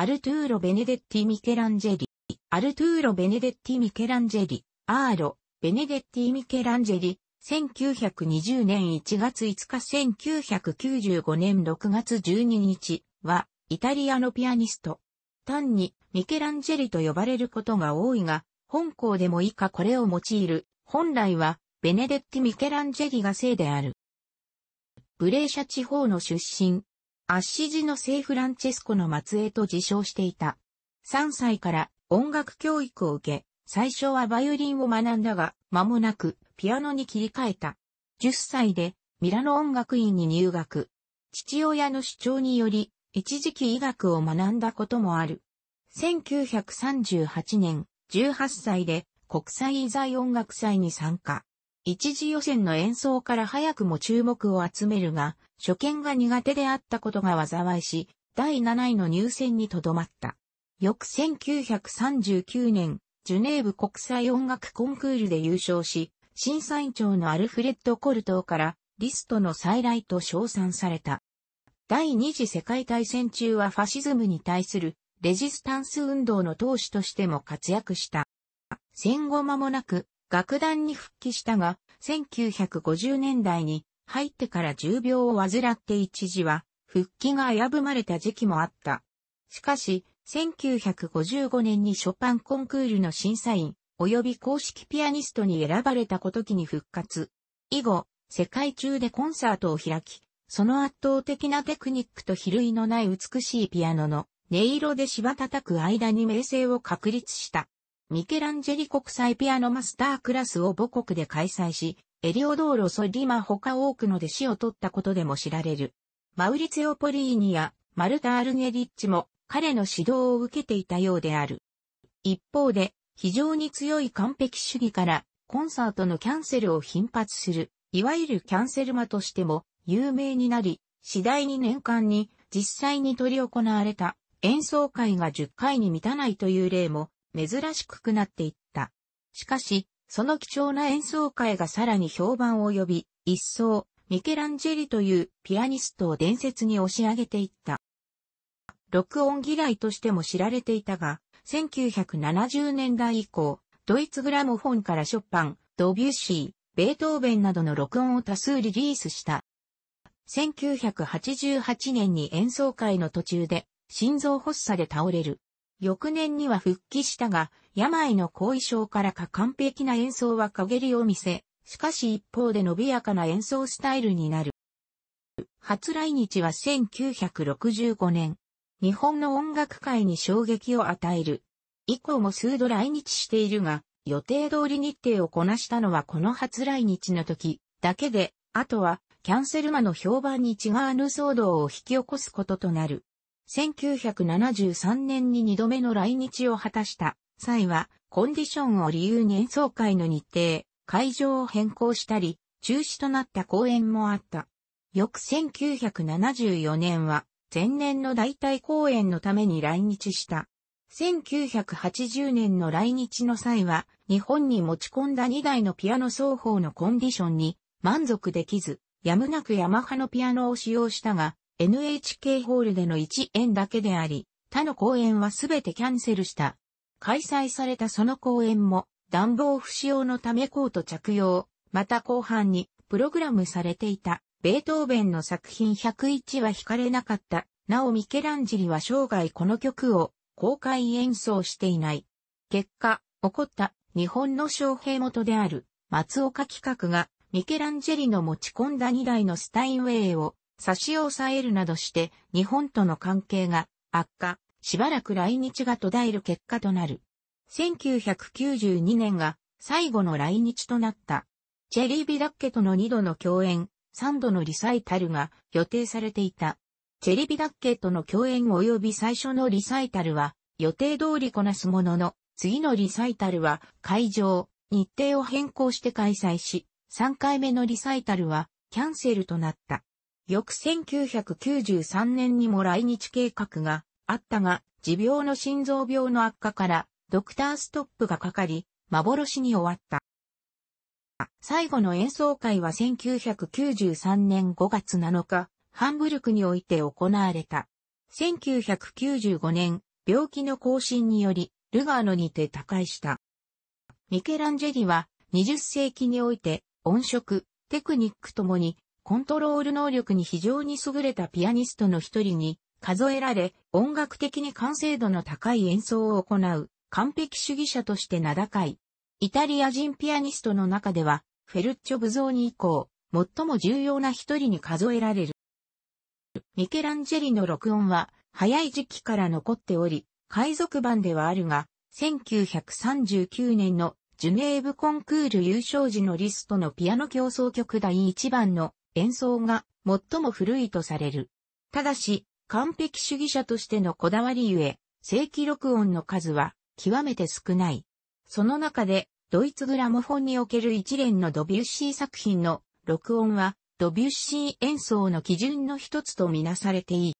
アルトゥーロ・ベネデッティ・ミケランジェリ、アルトゥーロ・ベネデッティ・ミケランジェリ、アーロ、ベネデッティ・ミケランジェリ、1920年1月5日1995年6月12日は、イタリアのピアニスト。単に、ミケランジェリと呼ばれることが多いが、本校でも以下これを用いる。本来は、ベネデッティ・ミケランジェリが姓である。ブレーシャ地方の出身、アッシジの聖フランチェスコの末裔と自称していた。3歳から音楽教育を受け、最初はバイオリンを学んだが、間もなくピアノに切り替えた。10歳でミラノ音楽院に入学。父親の主張により、一時期医学を学んだこともある。1938年、18歳で国際医材音楽祭に参加。一次予選の演奏から早くも注目を集めるが、初見が苦手であったことが災いし、第7位の入選にとどまった。翌1939年、ジュネーブ国際音楽コンクールで優勝し、審査員長のアルフレッド・コルトーからリストの再来と称賛された。第二次世界大戦中はファシズムに対するレジスタンス運動の投資としても活躍した。戦後間もなく楽団に復帰したが、1950年代に入ってから重病を患って一時は、復帰が危ぶまれた時期もあった。しかし、1955年にショパンコンクールの審査員、及び公式ピアニストに選ばれたこときに復活。以後、世界中でコンサートを開き、その圧倒的なテクニックと比類のない美しいピアノの音色で芝叩く間に名声を確立した。ミケランジェリ国際ピアノマスタークラスを母国で開催し、エリオドーロ・ソディマ他多くの弟子を取ったことでも知られる。マウリツェオ・ポリーニやマルタ・アルネリッチも彼の指導を受けていたようである。一方で、非常に強い完璧主義からコンサートのキャンセルを頻発する、いわゆるキャンセルマとしても有名になり、次第に年間に実際に取り行われた演奏会が10回に満たないという例も珍しくくなっていった。しかし、その貴重な演奏会がさらに評判を呼び、一層、ミケランジェリというピアニストを伝説に押し上げていった。録音嫌いとしても知られていたが、1970年代以降、ドイツグラモフォンからショパン、ドビュッシー、ベートーベンなどの録音を多数リリースした。1988年に演奏会の途中で心臓発作で倒れる。翌年には復帰したが、病の後遺症からか完璧な演奏は陰りを見せ、しかし一方で伸びやかな演奏スタイルになる。初来日は1965年、日本の音楽界に衝撃を与える。以降も数度来日しているが、予定通り日程をこなしたのはこの初来日の時だけで、あとはキャンセル間の評判に違う騒動を引き起こすこととなる。1973年に2度目の来日を果たした際は、コンディションを理由に演奏会の日程、会場を変更したり、中止となった公演もあった。翌1974年は、前年の代替公演のために来日した。1980年の来日の際は、日本に持ち込んだ2台のピアノ双方のコンディションに満足できず、やむなくヤマハのピアノを使用したが、NHK ホールでの1演だけであり、他の公演はすべてキャンセルした。開催されたその公演も、暖房不使用のためコート着用、また後半にプログラムされていた、ベートーベンの作品101は弾かれなかった。なおミケランジリは生涯この曲を公開演奏していない。結果、起こった日本の将兵元である松岡企画がミケランジェリの持ち込んだ2台のスタインウェイを差し押さえるなどして日本との関係が悪化、しばらく来日が途絶える結果となる。1992年が最後の来日となった。チェリー・ビダッケとの2度の共演、3度のリサイタルが予定されていた。チェリー・ビダッケとの共演及び最初のリサイタルは予定通りこなすものの、次のリサイタルは会場、日程を変更して開催し、3回目のリサイタルはキャンセルとなった。翌1993年にも来日計画があったが、持病の心臓病の悪化からドクターストップがかかり、幻に終わった。最後の演奏会は1993年5月7日、ハンブルクにおいて行われた。1995年、病気の更新により、ルガーノにて他界した。ミケランジェリは、20世紀において、音色、テクニックともに、コントロール能力に非常に優れたピアニストの一人に数えられ、音楽的に完成度の高い演奏を行う完璧主義者として名高い。イタリア人ピアニストの中では、フェルッチョ・ブゾーニ以降、最も重要な一人に数えられる。ミケランジェリの録音は、早い時期から残っており、海賊版ではあるが、1939年のジュネーブコンクール優勝時のリストのピアノ競争曲第1番の演奏が最も古いとされる。ただし、完璧主義者としてのこだわりゆえ、正規録音の数は極めて少ない。その中で、ドイツグラモフォンにおける一連のドビュッシー作品の録音は、ドビュッシー演奏の基準の一つとみなされていい。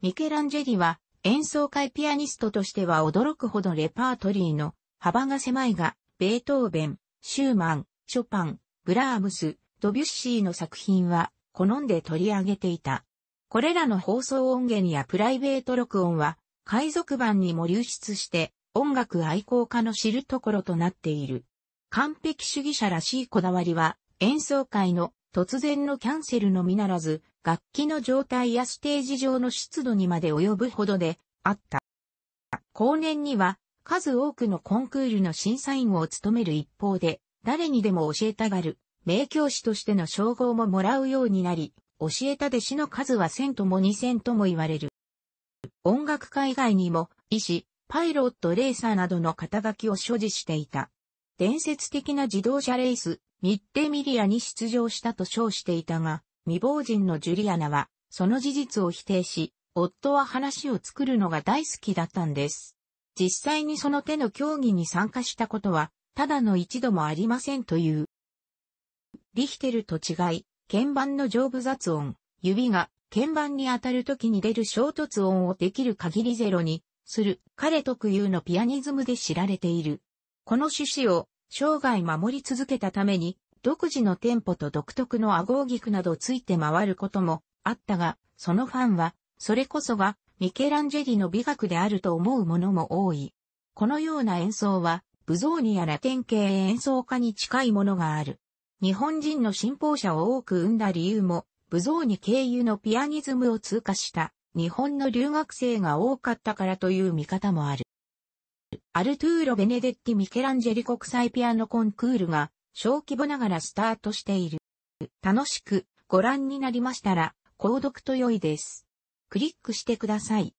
ミケランジェリは、演奏会ピアニストとしては驚くほどレパートリーの幅が狭いが、ベートーベン、シューマン、ショパン、ブラームス、ドビュッシーの作品は好んで取り上げていた。これらの放送音源やプライベート録音は海賊版にも流出して音楽愛好家の知るところとなっている。完璧主義者らしいこだわりは演奏会の突然のキャンセルのみならず楽器の状態やステージ上の湿度にまで及ぶほどであった。後年には数多くのコンクールの審査員を務める一方で誰にでも教えたがる名教師としての称号ももらうようになり、教えた弟子の数は1000とも2000とも言われる。音楽家以外にも、医師、パイロットレーサーなどの肩書きを所持していた。伝説的な自動車レース、ミッテミリアに出場したと称していたが、未亡人のジュリアナは、その事実を否定し、夫は話を作るのが大好きだったんです。実際にその手の競技に参加したことは、ただの一度もありませんという。リヒテルと違い、鍵盤の上部雑音、指が鍵盤に当たる時に出る衝突音をできる限りゼロにする彼特有のピアニズムで知られている。この趣旨を生涯守り続けたために独自のテンポと独特の顎をギクなどついて回ることもあったが、そのファンはそれこそがミケランジェリの美学であると思うものも多い。このような演奏は、武蔵にやら典型演奏家に近いものがある。日本人の信奉者を多く生んだ理由も、武蔵に経由のピアニズムを通過した日本の留学生が多かったからという見方もある。アルトゥーロ・ベネデッティ・ミケランジェリ国際ピアノコンクールが小規模ながらスタートしている。楽しくご覧になりましたら、購読と良いです。クリックしてください。